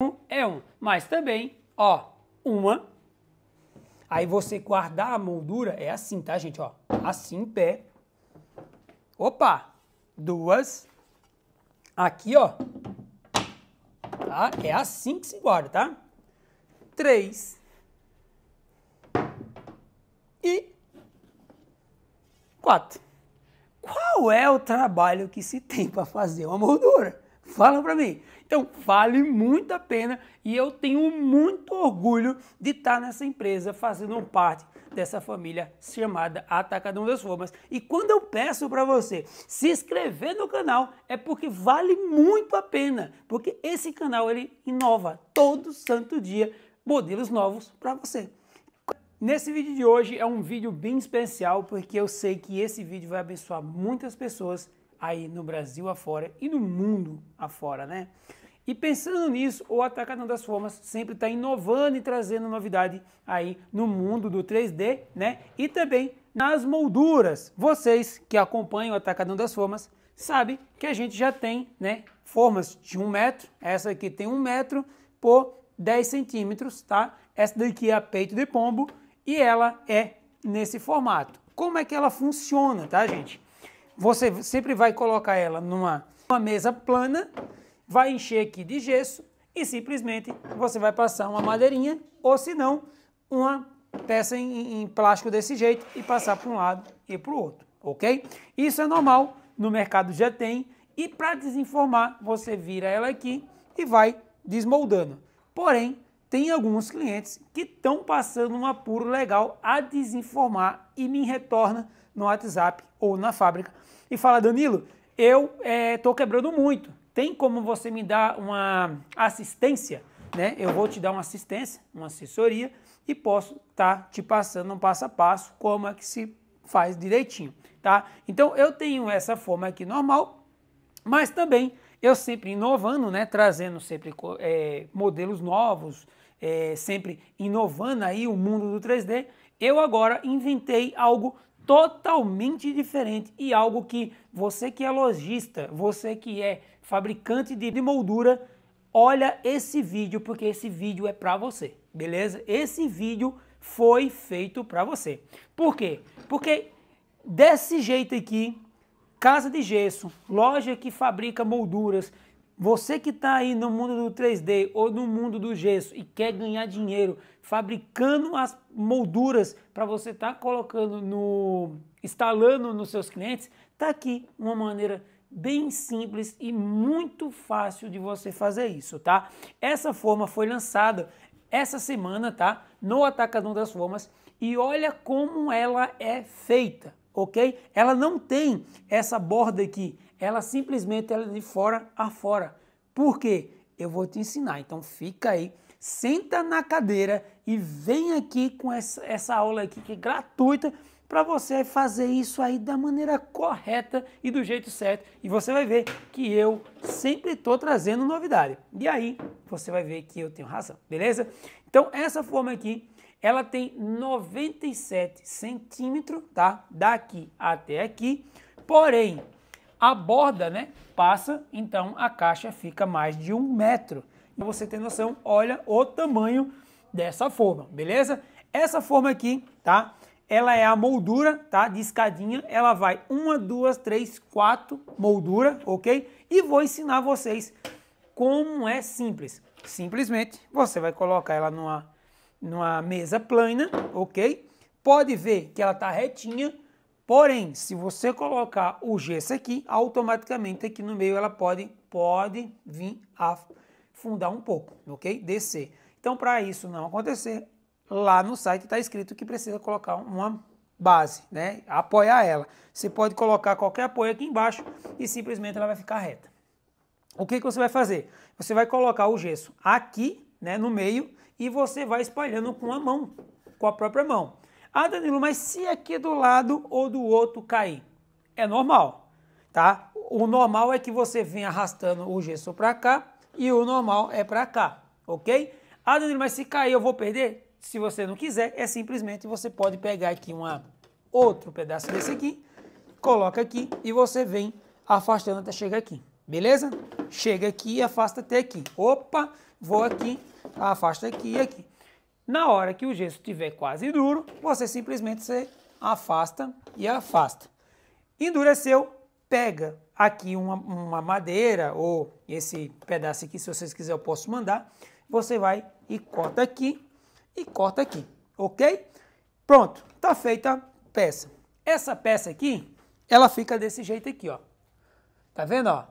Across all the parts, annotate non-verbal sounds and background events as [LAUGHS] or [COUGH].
um é um, mas também, ó, uma. Aí você guardar a moldura é assim, tá, gente? Ó, assim em pé. Opa! Duas. Aqui, ó. Tá? É assim que se guarda, tá? Três. E quatro. Qual é o trabalho que se tem para fazer uma moldura? Fala para mim. Então vale muito a pena e eu tenho muito orgulho de estar nessa empresa fazendo parte dessa família chamada Atacadão das Formas. E quando eu peço para você se inscrever no canal é porque vale muito a pena, porque esse canal ele inova todo santo dia modelos novos para você. Nesse vídeo de hoje é um vídeo bem especial porque eu sei que esse vídeo vai abençoar muitas pessoas aí no Brasil afora e no mundo afora, né? E pensando nisso, o Atacadão das Formas sempre está inovando e trazendo novidade aí no mundo do 3D, né? E também nas molduras. Vocês que acompanham o Atacadão das Formas sabem que a gente já tem, né? Formas de um metro, essa aqui tem um metro por 10 centímetros, tá? Essa daqui é a peito de pombo e ela é nesse formato. Como é que ela funciona, tá, gente? Você sempre vai colocar ela numa uma mesa plana, vai encher aqui de gesso e simplesmente você vai passar uma madeirinha ou se não, uma peça em, em plástico desse jeito e passar para um lado e para o outro, ok? Isso é normal, no mercado já tem e para desenformar você vira ela aqui e vai desmoldando. Porém, tem alguns clientes que estão passando um apuro legal a desinformar e me retorna no WhatsApp ou na fábrica e fala: Danilo, eu é, tô quebrando muito. Tem como você me dar uma assistência? Né? Eu vou te dar uma assistência, uma assessoria e posso estar tá te passando um passo a passo como é que se faz direitinho, tá? Então eu tenho essa forma aqui normal, mas também eu sempre inovando, né? Trazendo sempre é, modelos novos, é, sempre inovando aí o mundo do 3D. Eu agora inventei algo totalmente diferente e algo que você que é lojista, você que é fabricante de moldura, olha esse vídeo porque esse vídeo é para você, beleza? Esse vídeo foi feito para você. Por quê? Porque desse jeito aqui, casa de gesso, loja que fabrica molduras, você que está aí no mundo do 3D ou no mundo do gesso e quer ganhar dinheiro fabricando as molduras para você estar tá colocando no. instalando nos seus clientes, está aqui uma maneira bem simples e muito fácil de você fazer isso, tá? Essa forma foi lançada essa semana, tá? No Atacadão das Formas e olha como ela é feita ok? Ela não tem essa borda aqui, ela simplesmente é de fora a fora. Por quê? Eu vou te ensinar, então fica aí, senta na cadeira e vem aqui com essa, essa aula aqui que é gratuita para você fazer isso aí da maneira correta e do jeito certo. E você vai ver que eu sempre estou trazendo novidade. E aí você vai ver que eu tenho razão, beleza? Então essa forma aqui ela tem 97 centímetros, tá? Daqui até aqui. Porém, a borda, né, passa, então a caixa fica mais de um metro. E você tem noção, olha o tamanho dessa forma, beleza? Essa forma aqui, tá? Ela é a moldura, tá? De escadinha, ela vai uma, duas, três, quatro moldura, ok? E vou ensinar vocês como é simples. Simplesmente, você vai colocar ela numa numa mesa plana, ok? Pode ver que ela está retinha, porém, se você colocar o gesso aqui, automaticamente aqui no meio ela pode, pode vir afundar um pouco, ok? Descer. Então, para isso não acontecer, lá no site está escrito que precisa colocar uma base, né? Apoiar ela. Você pode colocar qualquer apoio aqui embaixo e simplesmente ela vai ficar reta. O que, que você vai fazer? Você vai colocar o gesso aqui né, no meio e você vai espalhando com a mão, com a própria mão. Ah, Danilo, mas se aqui do lado ou do outro cair? É normal, tá? O normal é que você vem arrastando o gesso para cá e o normal é para cá, ok? Ah, Danilo, mas se cair eu vou perder? Se você não quiser, é simplesmente você pode pegar aqui uma, outro pedaço desse aqui, coloca aqui e você vem afastando até chegar aqui, beleza? Chega aqui e afasta até aqui. Opa! vou aqui, afasto aqui e aqui. Na hora que o gesso estiver quase duro, você simplesmente se afasta e afasta. Endureceu, pega aqui uma, uma madeira ou esse pedaço aqui, se vocês quiserem eu posso mandar. Você vai e corta aqui e corta aqui, ok? Pronto, tá feita a peça. Essa peça aqui, ela fica desse jeito aqui, ó. Tá vendo, ó?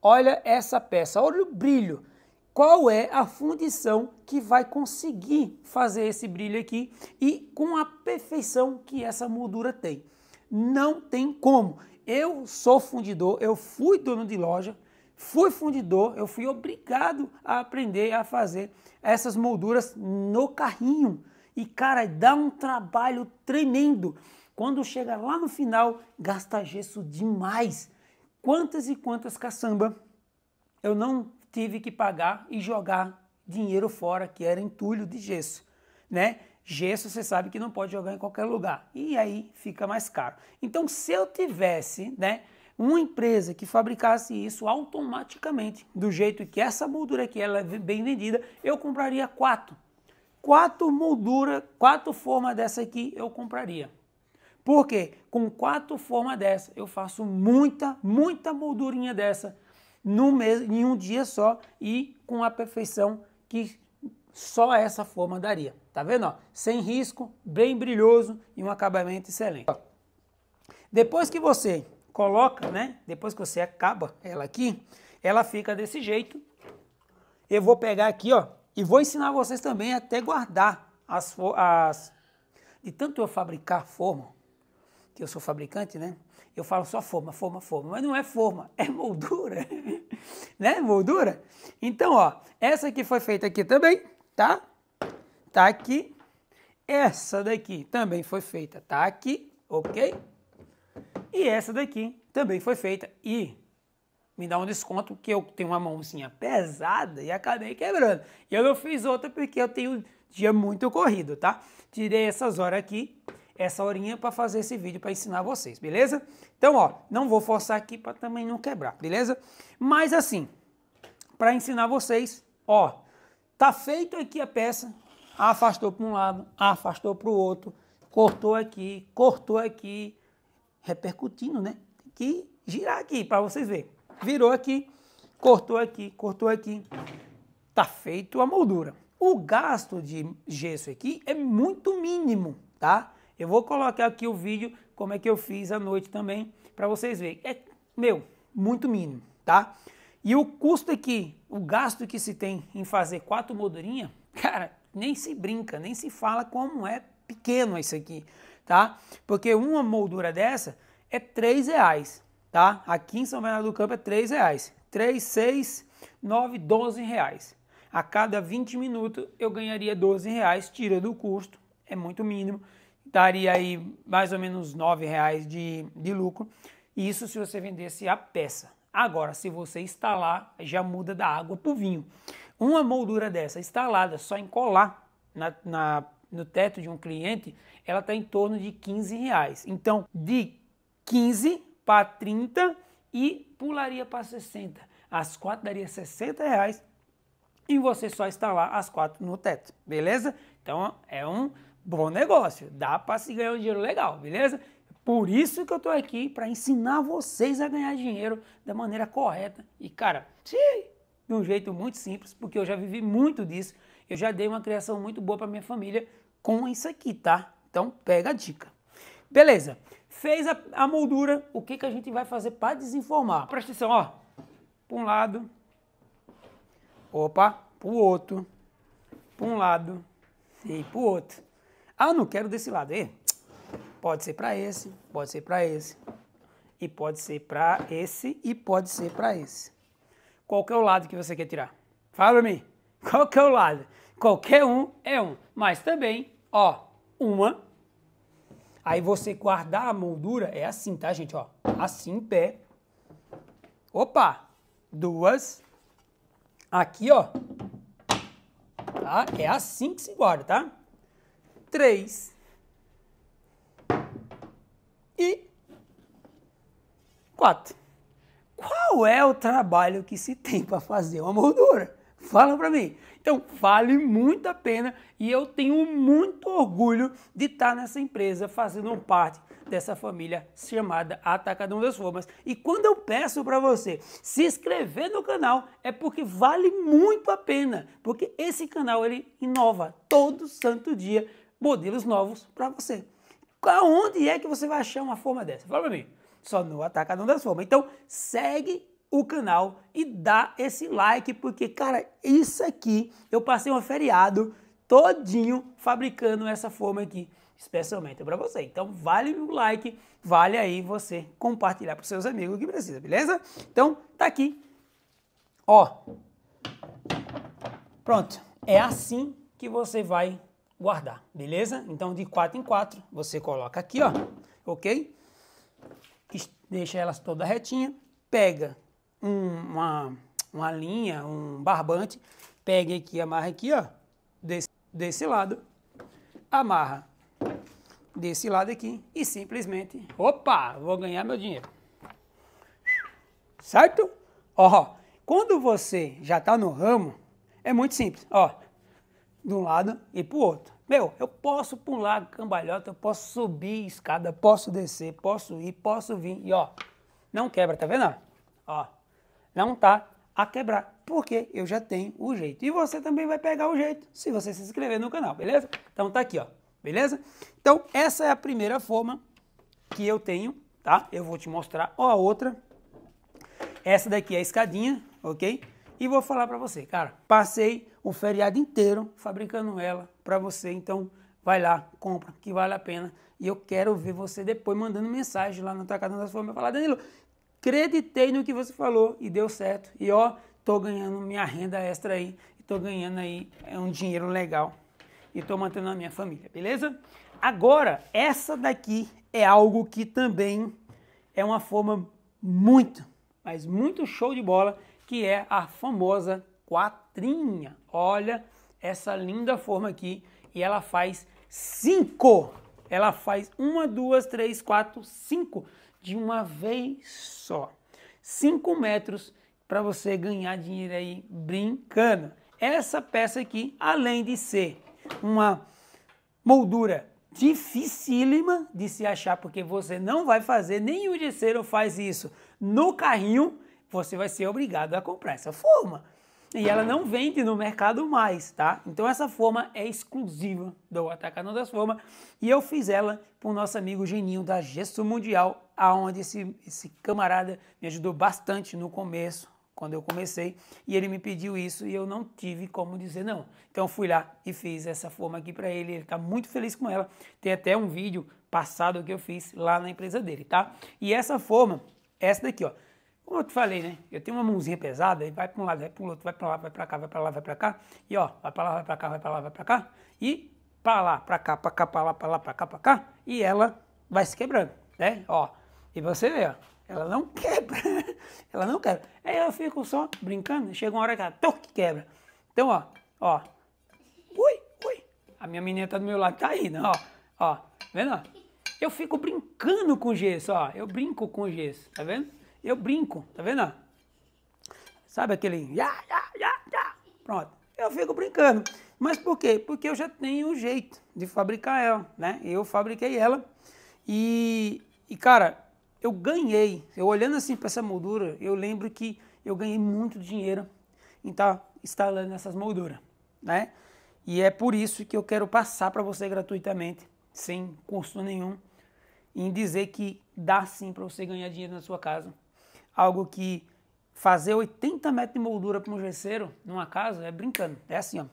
Olha essa peça, olha o brilho qual é a fundição que vai conseguir fazer esse brilho aqui e com a perfeição que essa moldura tem. Não tem como. Eu sou fundidor, eu fui dono de loja, fui fundidor, eu fui obrigado a aprender a fazer essas molduras no carrinho. E cara, dá um trabalho tremendo. Quando chega lá no final, gasta gesso demais. Quantas e quantas caçamba eu não tive que pagar e jogar dinheiro fora, que era entulho de gesso, né? Gesso você sabe que não pode jogar em qualquer lugar e aí fica mais caro. Então, se eu tivesse, né, uma empresa que fabricasse isso automaticamente, do jeito que essa moldura aqui ela é bem vendida, eu compraria quatro. Quatro moldura, quatro formas dessa aqui eu compraria. Porque com quatro formas dessa eu faço muita, muita moldurinha dessa num, em um dia só e com a perfeição que só essa forma daria. Tá vendo? Ó? Sem risco, bem brilhoso e um acabamento excelente. Ó. Depois que você coloca, né? Depois que você acaba ela aqui, ela fica desse jeito. Eu vou pegar aqui, ó, e vou ensinar vocês também até guardar as, as de tanto eu fabricar forma, que eu sou fabricante, né? Eu falo só forma, forma, forma, mas não é forma, [LAUGHS] é moldura, né? Moldura. Então, ó, essa aqui foi feita aqui também, tá? Tá aqui. Essa daqui também foi feita, tá aqui, ok? E essa daqui também foi feita e me dá um desconto que eu tenho uma mãozinha pesada e acabei quebrando. E eu não fiz outra porque eu tenho um dia muito corrido, tá? Tirei essas horas aqui essa horinha para fazer esse vídeo para ensinar vocês, beleza? Então, ó, não vou forçar aqui para também não quebrar, beleza? Mas assim, para ensinar vocês, ó, tá feito aqui a peça, afastou para um lado, afastou para o outro, cortou aqui, cortou aqui, repercutindo, né? Tem que girar aqui para vocês verem. Virou aqui, cortou aqui, cortou aqui. Tá feito a moldura. O gasto de gesso aqui é muito mínimo, tá? Eu vou colocar aqui o vídeo como é que eu fiz à noite também para vocês verem. É, meu, muito mínimo, tá? E o custo aqui, o gasto que se tem em fazer quatro moldurinhas, [LAUGHS] cara, nem se brinca, nem se fala como é pequeno isso aqui, tá? Porque uma moldura dessa é três reais, tá? Aqui em São Bernardo do Campo é três reais. três, seis, nove, doze reais. A cada 20 minutos eu ganharia 12 reais, tira do custo, é muito mínimo daria aí mais ou menos R$ reais de, de lucro. Isso se você vendesse a peça. Agora, se você instalar, já muda da água para o vinho. Uma moldura dessa instalada, só encolar na, na, no teto de um cliente, ela está em torno de 15 reais. Então, de 15 para 30 e pularia para 60. As quatro daria 60 reais e você só instalar as quatro no teto, beleza? Então, é um bom negócio, dá para se ganhar um dinheiro legal, beleza? Por isso que eu tô aqui para ensinar vocês a ganhar dinheiro da maneira correta e, cara, de um jeito muito simples, porque eu já vivi muito disso. Eu já dei uma criação muito boa para minha família com isso aqui, tá? Então pega a dica. Beleza? Fez a, a moldura, o que, que a gente vai fazer para desenformar? Presta atenção, ó. Para um lado, opa, para o outro, para um lado e para o outro. Ah, não quero desse lado. E, pode ser para esse, pode ser para esse, e pode ser para esse, e pode ser para esse. Qual que é o lado que você quer tirar? Fala para mim. [LAUGHS] Qual que é o lado? Qualquer um é um. Mas também, ó, uma. Aí você guardar a moldura é assim, tá, gente? Ó, assim em pé. Opa! Duas. Aqui, ó. Tá? É assim que se guarda, tá? 3 e 4. Qual é o trabalho que se tem para fazer uma moldura? Fala para mim. Então, vale muito a pena e eu tenho muito orgulho de estar nessa empresa, fazendo parte dessa família chamada Atacadão das Formas. E quando eu peço para você se inscrever no canal, é porque vale muito a pena, porque esse canal ele inova todo santo dia modelos novos para você. Onde é que você vai achar uma forma dessa? Fala para mim. Só no Atacadão das Formas. Então, segue o canal e dá esse like, porque, cara, isso aqui, eu passei um feriado todinho fabricando essa forma aqui, especialmente para você. Então, vale o like, vale aí você compartilhar para seus amigos que precisa, beleza? Então, tá aqui. Ó. Pronto. É assim que você vai guardar, beleza? Então de 4 em 4 você coloca aqui, ó, ok? Deixa elas toda retinha, pega uma, uma linha, um barbante, pega aqui, amarra aqui, ó, desse, desse lado, amarra desse lado aqui e simplesmente, opa, vou ganhar meu dinheiro. Certo? Ó, quando você já está no ramo, é muito simples, ó, de um lado e para o outro. Meu, eu posso pular cambalhota, eu posso subir escada, posso descer, posso ir, posso vir. E ó, não quebra, tá vendo? Ó, não tá a quebrar, porque eu já tenho o jeito. E você também vai pegar o jeito se você se inscrever no canal, beleza? Então tá aqui, ó, beleza? Então essa é a primeira forma que eu tenho, tá? Eu vou te mostrar ó, a outra. Essa daqui é a escadinha, ok? E vou falar para você, cara, passei o feriado inteiro fabricando ela para você, então vai lá, compra, que vale a pena. E eu quero ver você depois mandando mensagem lá no Atacadão das Formas, falar, Danilo, acreditei no que você falou e deu certo. E ó, tô ganhando minha renda extra aí, e tô ganhando aí é um dinheiro legal e tô mantendo a minha família, beleza? Agora, essa daqui é algo que também é uma forma muito, mas muito show de bola que é a famosa quatrinha. Olha essa linda forma aqui e ela faz cinco. Ela faz uma, duas, três, quatro, cinco de uma vez só. Cinco metros para você ganhar dinheiro aí brincando. Essa peça aqui, além de ser uma moldura dificílima de se achar, porque você não vai fazer, nem o terceiro faz isso no carrinho você vai ser obrigado a comprar essa forma. E ela não vende no mercado mais, tá? Então essa forma é exclusiva do Atacadão das Formas. E eu fiz ela para o nosso amigo Geninho da Gesso Mundial, aonde esse, esse camarada me ajudou bastante no começo, quando eu comecei. E ele me pediu isso e eu não tive como dizer não. Então fui lá e fiz essa forma aqui para ele. Ele está muito feliz com ela. Tem até um vídeo passado que eu fiz lá na empresa dele, tá? E essa forma, essa daqui, ó como eu te falei, né? Eu tenho uma mãozinha pesada e vai para um lado, vai para o outro, vai para lá, vai para cá, vai para lá, vai para cá. E ó, vai para lá, vai para cá, vai para lá, vai para cá. E para lá, para cá, para cá, para lá, para lá, para cá, para cá. E ela vai se quebrando, né? Ó, e você vê, ó, ela não [LAUGHS] quebra. ela não quebra. Aí eu fico só brincando. Chega uma hora que ela toque quebra. Então, ó, ó. Ui, ui. A minha menina tá do meu lado, tá indo, ó. Ó, vendo? Ó? Eu fico brincando com gesso, ó. Eu brinco com gesso, tá vendo? Eu brinco, tá vendo? Sabe aquele ya, ya, ya, ya. Pronto. Eu fico brincando. Mas por quê? Porque eu já tenho um jeito de fabricar ela, né? Eu fabriquei ela e, e cara, eu ganhei. Eu olhando assim para essa moldura, eu lembro que eu ganhei muito dinheiro em estar tá instalando essas molduras, né? E é por isso que eu quero passar para você gratuitamente, sem custo nenhum, em dizer que dá sim para você ganhar dinheiro na sua casa, algo que fazer 80 metros de moldura para um gesseiro numa casa é brincando. É assim, ó.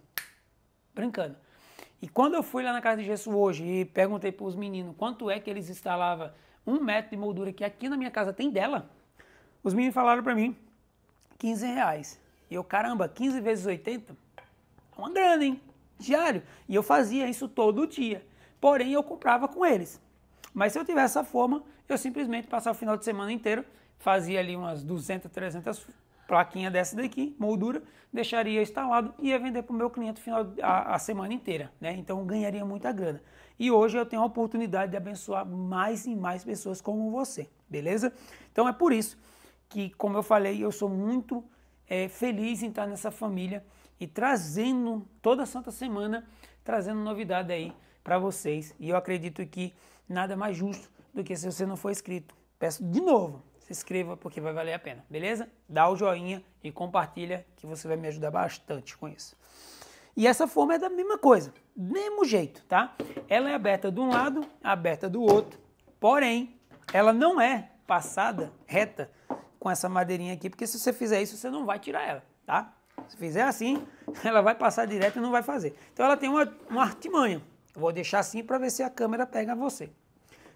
Brincando. E quando eu fui lá na casa de gesso hoje e perguntei para os meninos quanto é que eles instalavam um metro de moldura que aqui na minha casa tem dela, os meninos falaram para mim 15 reais. E eu, caramba, 15 vezes 80 é uma grana, hein? Diário. E eu fazia isso todo dia. Porém, eu comprava com eles. Mas se eu tivesse essa forma, eu simplesmente passava o final de semana inteiro fazia ali umas 200, 300 plaquinhas dessa daqui, moldura, deixaria instalado e ia vender para o meu cliente final a, a semana inteira, né? Então ganharia muita grana. E hoje eu tenho a oportunidade de abençoar mais e mais pessoas como você, beleza? Então é por isso que, como eu falei, eu sou muito é, feliz em estar nessa família e trazendo toda santa semana, trazendo novidade aí para vocês. E eu acredito que nada mais justo do que se você não for inscrito. Peço de novo, se inscreva porque vai valer a pena, beleza? Dá o joinha e compartilha que você vai me ajudar bastante com isso. E essa forma é da mesma coisa, mesmo jeito, tá? Ela é aberta de um lado, aberta do outro, porém, ela não é passada reta com essa madeirinha aqui, porque se você fizer isso, você não vai tirar ela, tá? Se fizer assim, [LAUGHS] ela vai passar direto e não vai fazer. Então ela tem uma, uma artimanha. Eu vou deixar assim para ver se a câmera pega você.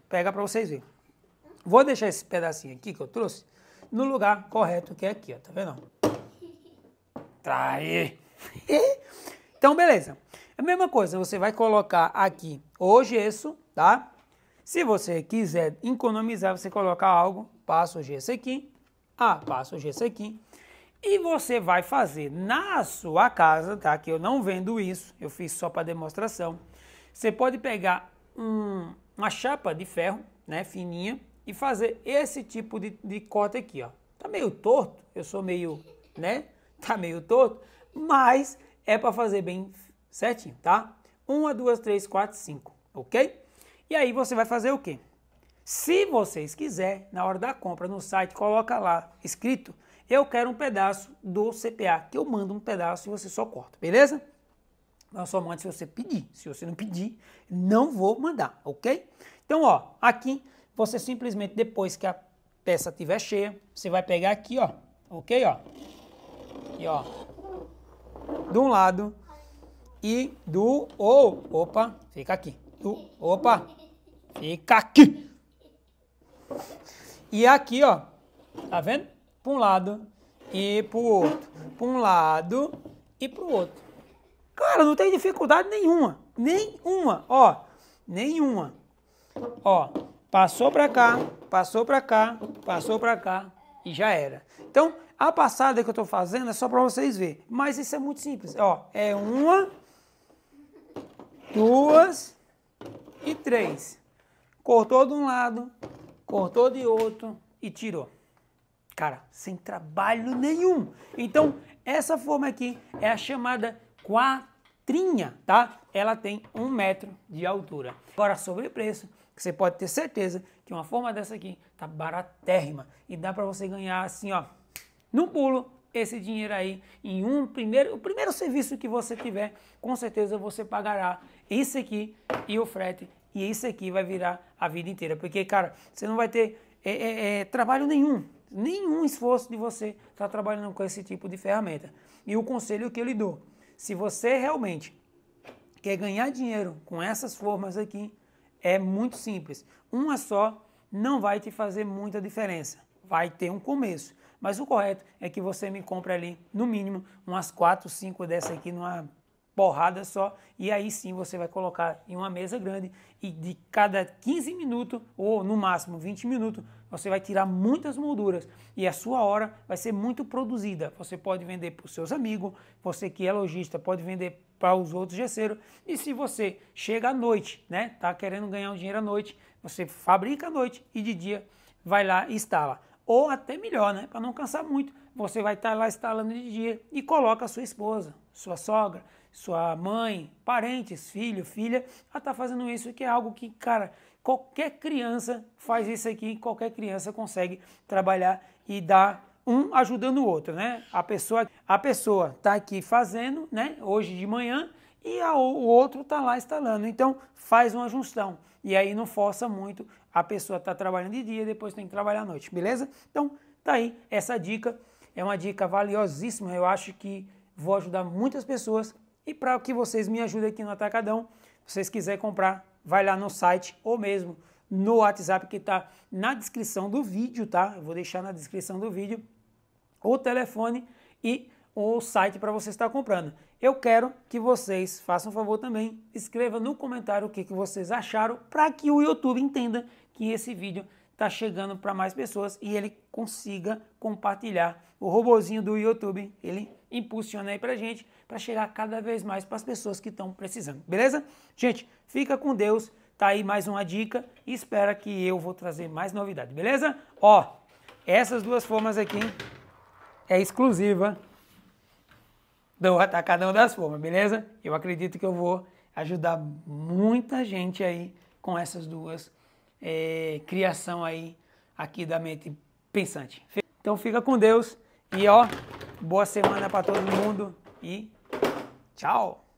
Pega para vocês verem. Vou deixar esse pedacinho aqui que eu trouxe no lugar correto, que é aqui, ó, tá vendo? [LAUGHS] Trair. Tá [LAUGHS] então, beleza. A mesma coisa, você vai colocar aqui o gesso, tá? Se você quiser economizar, você coloca algo, passa o gesso aqui, ah, passa o gesso aqui. E você vai fazer na sua casa, tá? Que eu não vendo isso, eu fiz só para demonstração. Você pode pegar um, uma chapa de ferro, né, fininha, e fazer esse tipo de, de corte aqui, ó. Tá meio torto, eu sou meio, né? Tá meio torto, mas é para fazer bem certinho, tá? 1, 2, 3, 4, 5, ok? E aí você vai fazer o quê? Se vocês quiserem, na hora da compra no site, coloca lá escrito, eu quero um pedaço do CPA, que eu mando um pedaço e você só corta, beleza? Mas só manda se você pedir, se você não pedir, não vou mandar, ok? Então, ó, aqui você simplesmente depois que a peça estiver cheia, você vai pegar aqui, ó, ok, ó, e ó, de um lado e do ou, oh, opa, fica aqui, do, opa, fica aqui. E aqui, ó, tá vendo? Para um lado e para o outro, para um lado e para o outro. Cara, não tem dificuldade nenhuma, nenhuma, ó, nenhuma, ó. Passou para cá, passou para cá, passou para cá e já era. Então, a passada que eu estou fazendo é só para vocês verem. Mas isso é muito simples. Ó, é uma, duas e três. Cortou de um lado, cortou de outro e tirou. Cara, sem trabalho nenhum. Então, essa forma aqui é a chamada quatrinha, tá? Ela tem um metro de altura. Agora, sobre preço você pode ter certeza que uma forma dessa aqui tá baratérrima e dá para você ganhar assim, ó, no pulo esse dinheiro aí em um primeiro, o primeiro serviço que você tiver, com certeza você pagará isso aqui e o frete e isso aqui vai virar a vida inteira, porque cara, você não vai ter é, é, é, trabalho nenhum, nenhum esforço de você estar tá trabalhando com esse tipo de ferramenta. E o conselho que eu lhe dou, se você realmente quer ganhar dinheiro com essas formas aqui, é muito simples. Uma só não vai te fazer muita diferença. Vai ter um começo. Mas o correto é que você me compre ali, no mínimo, umas 4, 5 dessa aqui numa porrada só, e aí sim você vai colocar em uma mesa grande e de cada 15 minutos ou no máximo 20 minutos, você vai tirar muitas molduras e a sua hora vai ser muito produzida. Você pode vender para os seus amigos, você que é lojista pode vender para os outros gesseiros. E se você chega à noite, né, tá querendo ganhar um dinheiro à noite, você fabrica à noite e de dia vai lá e instala. Ou até melhor, né, para não cansar muito, você vai estar tá lá instalando de dia e coloca a sua esposa, sua sogra, sua mãe, parentes, filho, filha, a estar tá fazendo isso, que é algo que, cara, qualquer criança faz isso aqui, qualquer criança consegue trabalhar e dar um ajudando o outro, né? A pessoa a pessoa tá aqui fazendo, né, hoje de manhã, e a, o outro tá lá instalando. Então, faz uma junção. E aí não força muito a pessoa tá trabalhando de dia, depois tem que trabalhar à noite, beleza? Então, tá aí essa dica. É uma dica valiosíssima, eu acho que vou ajudar muitas pessoas e para que vocês me ajudem aqui no Atacadão, se vocês quiserem comprar, vai lá no site ou mesmo no WhatsApp que está na descrição do vídeo, tá? Eu vou deixar na descrição do vídeo o telefone e o site para vocês estar comprando. Eu quero que vocês façam um favor também, escreva no comentário o que, que vocês acharam para que o YouTube entenda que esse vídeo está chegando para mais pessoas e ele consiga compartilhar. O robozinho do YouTube, ele impulsiona aí para gente, para chegar cada vez mais para as pessoas que estão precisando, beleza? Gente, fica com Deus, tá aí mais uma dica e espera que eu vou trazer mais novidade, beleza? Ó, essas duas formas aqui é exclusiva do Atacadão das Formas, beleza? Eu acredito que eu vou ajudar muita gente aí com essas duas é, criação aí aqui da mente pensante. Então fica com Deus e ó, boa semana para todo mundo e tchau!